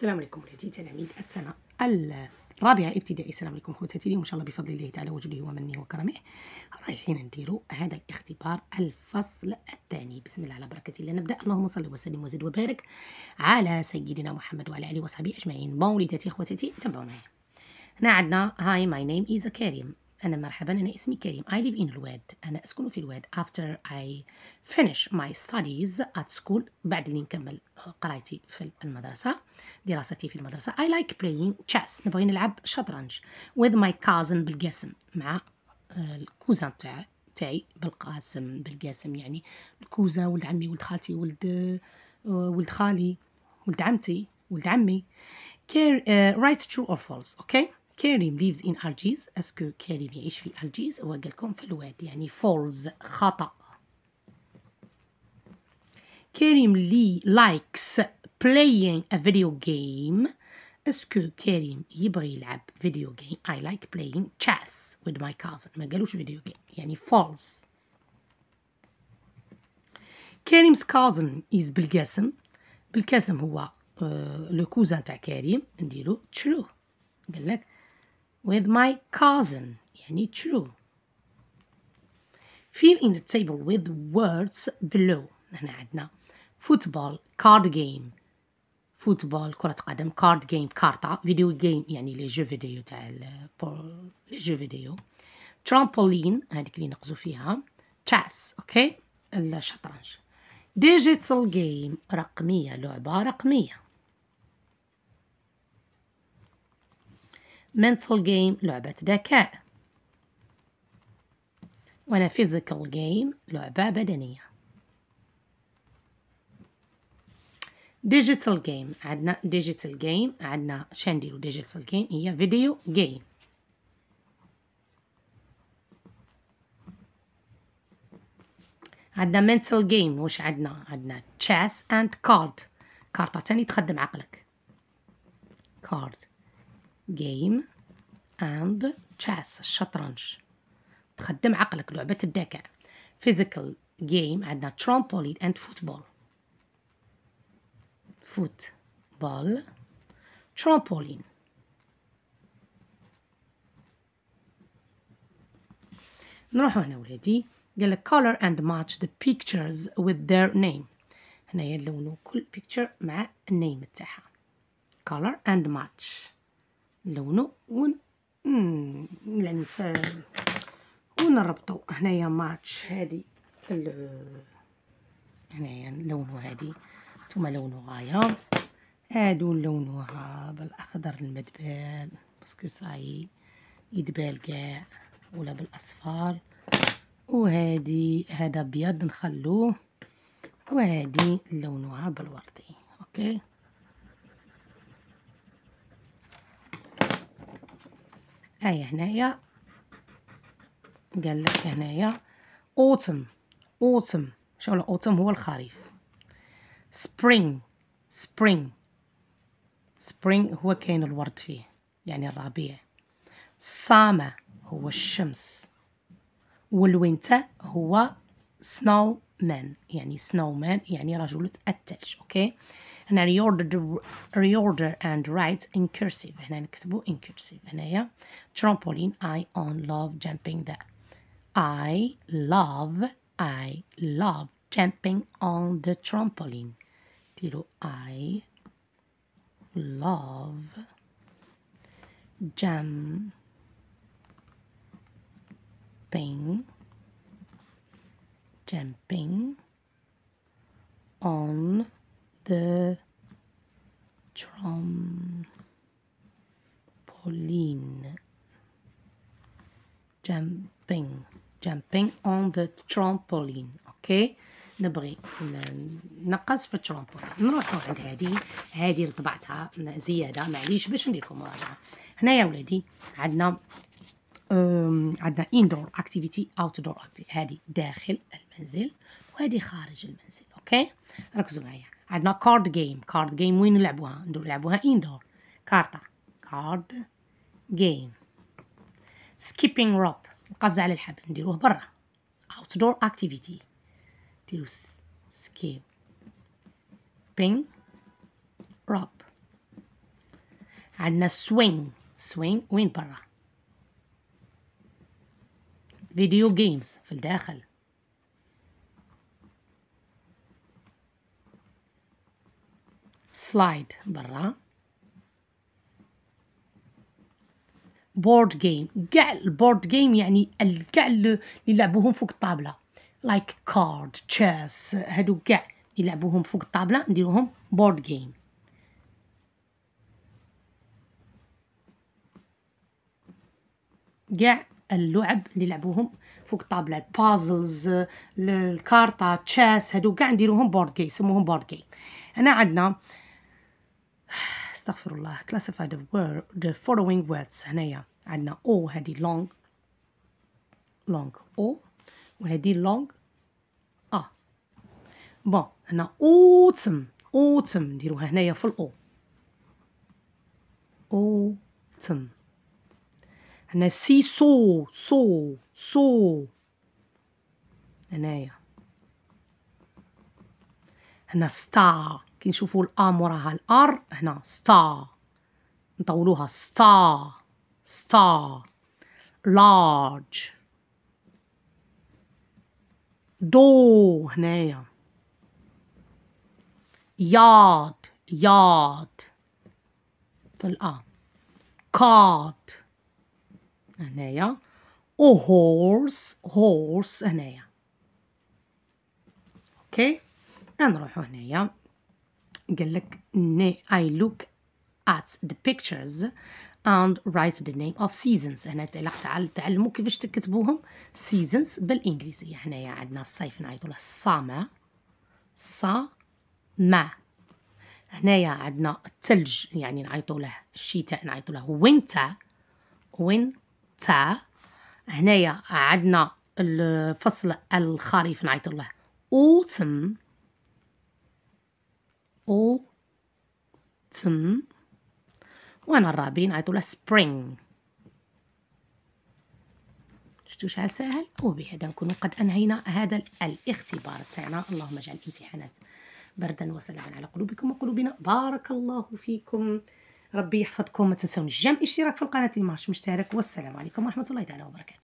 السلام عليكم ولادي تلاميذ السنة الرابعة ابتدائي السلام عليكم خوتاتي اليوم إن شاء الله بفضل الله تعالى وجوده ومنه وكرمه رايحين نديروا هذا الاختبار الفصل الثاني بسم الله على بركة الله نبدأ اللهم صل وسلم وزد وبارك على سيدنا محمد وعلى آله وصحبه أجمعين بون وليداتي خوتاتي تبعونا هنا عندنا هاي ماي نيم إيزا كريم أنا مرحبا أنا اسمي كريم I live in الواد أنا أسكن في الواد after I finish my studies at school بعد اللي نكمل قرايتي في المدرسة دراستي في المدرسة I like playing chess نبغي نلعب شطرنج with my cousin بالقاسم مع الكوزان تاعي تاعي بالقاسم بالقاسم يعني الكوزا ولد عمي ولد خالتي ولد ولد خالي ولد عمتي ولد عمي care uh, right true or false okay كريم ليفز ان الجيز اسكو كريم يعيش في الجيز هو قال لكم في الواد يعني فولز خطا كريم لي لايكس playing a video game اسكو كريم يبغي يلعب فيديو جيم اي لايك playing chess with ماي كازن ما قالوش فيديو جيم يعني فولز كريم's cousin is بالقاسم بالقاسم هو لو آه، كوزان تاع كريم نديرو تشلو قال لك with my cousin يعني true fill in the table with words below هنا عندنا football card game football كرة قدم card game كارطة video game يعني لي جو فيديو تاع لي جو فيديو ترامبولين هذيك اللي نقزو فيها chess اوكي الشطرنج digital game رقمية لعبة رقمية mental game لعبة ذكاء وأنا physical game لعبة بدنية digital game عندنا digital game عندنا شنديرو digital game هي video game عندنا mental game واش عندنا عندنا chess and card كارطة تاني تخدم عقلك card game and chess shatranj. تخدم عقلك لعبة الذكاء physical game عندنا trampoline and football football trampoline نروح هنا ولادي قال لك color and match the pictures with their name هنايا نلونو كل picture مع name تاعها color and match نلونو ونلعنس ونربطو هنايا ماتش هادي ال هنايا نلونو هادي نتوما لونو غايه هادو نلونوها بالاخضر المدبال باسكو صاي يدبال كاع ولا بالاصفر وهادي هذا ابيض نخلوه وهادي نلونوها بالوردي اوكي هاي هنايا قال لك هنايا اوتم اوتم شنو الاوتم هو الخريف سبرينغ سبرينغ سبرينغ هو كاين الورد فيه يعني الربيع ساما هو الشمس والوينتا هو سنو مان يعني سنو مان يعني رجل الثلج اوكي I reorder reorder and write in cursive I نكتبو in cursive yeah. trampoline I on love jumping the I love I love jumping on the trampoline ديرو I love jumping jumping on the trampoline jumping jumping on the trampoline اوكي نبغي نقص في الترامبولين نروحو عند هادي هادي طبعتها زياده معليش باش ندير لكم مراجعه هنايا ولادي عندنا عندنا اندور اكتيفيتي اوتدور اكتيفيتي هادي داخل المنزل وهادي خارج المنزل اوكي ركزوا معايا عندنا كارد جيم كارد جيم وين نلعبوها نلعبوها اندور كارطة كارد جيم سكيبينج روب القفز على الحبل نديروه برا outdoor activity نديرو سكيب بينج روب عندنا سوينغ سوينغ وين برا فيديو جيمز في الداخل سلايد برا بورد جيم كاع البورد جيم يعني كاع اللي يلعبوهم فوق الطابله لايك كارد تشيس هادو كاع يلعبوهم فوق الطابله نديروهم بورد جيم كاع اللعب اللي يلعبوهم فوق الطابله البازلز الكارطه تشيس هادو كاع نديروهم بورد جيم يسموهم بورد جيم هنا عندنا استغفر الله classify the, word, the following words هنايا عندنا او هذه long long او وهذه long ا بون هنا autumn autumn نديروها هنايا في الاو autumn هنا سي سو سو سو هنايا هنا star كي نشوفوا الأ موراها الأر هنا ستا نطولوها ستا ستا لارج دو هنايا ياد ياد في الأ كاد هنايا او هورس هورس هنايا اوكي نروحو هنايا قال لك I look at the pictures and write the name of seasons هنا تعلموا كيفاش تكتبوهم seasons بالانجليزيه هنايا عندنا الصيف نعيطوا له الصامع صامع هنايا عندنا الثلج يعني نعيطوا له الشتاء نعيطوا له وينتا وينتا هنايا عندنا الفصل الخريف نعيطوا له autumn تم وانا الرابين نعيطو لها spring شفتو شحال ساهل وبهذا نكونو قد انهينا هذا الاختبار تاعنا اللهم اجعل الامتحانات بردا وسلاما على قلوبكم وقلوبنا بارك الله فيكم ربي يحفظكم ما تنسونيش جام اشتراك في القناه اللي ما مشترك والسلام عليكم ورحمه الله تعالى وبركاته